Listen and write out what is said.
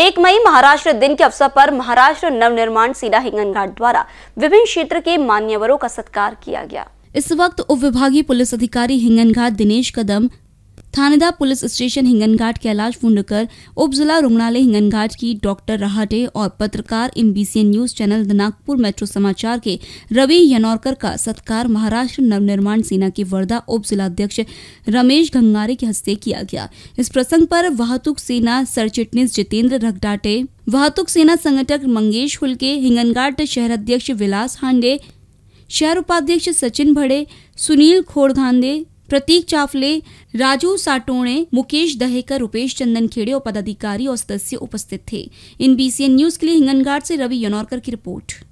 एक मई महाराष्ट्र दिन के अवसर पर महाराष्ट्र नवनिर्माण हिंगन घाट द्वारा विभिन्न क्षेत्र के मान्यवरों का सत्कार किया गया इस वक्त उप विभागीय पुलिस अधिकारी घाट दिनेश कदम थानेदार पुलिस स्टेशन हिंगनघाट फूड कर उप जिला रुग्णालय हिंगनघाट की डॉक्टर रहाटे और पत्रकार इन न्यूज चैनल नागपुर मेट्रो समाचार के रवि यनौरकर का सत्कार महाराष्ट्र नवनिर्माण सेना के वर्धा उप जिलाध्यक्ष रमेश गंगारे के हस्ते किया गया इस प्रसंग पर वाहतुक सेना सरचिटनीस जितेंद्र रगडाटे वाहतुक सेना संगठक मंगेश हुलके हिंगनघाट शहर अध्यक्ष विलास हांडे शहर उपाध्यक्ष सचिन भड़े सुनील खोड़घांडे प्रतीक चाफले राजू साटोणे मुकेश दहेकर रूपेश चंदन खेड़े और पदाधिकारी और सदस्य उपस्थित थे इन बीसीएन न्यूज के लिए हिंगनगाड़ से रवि यनौरकर की रिपोर्ट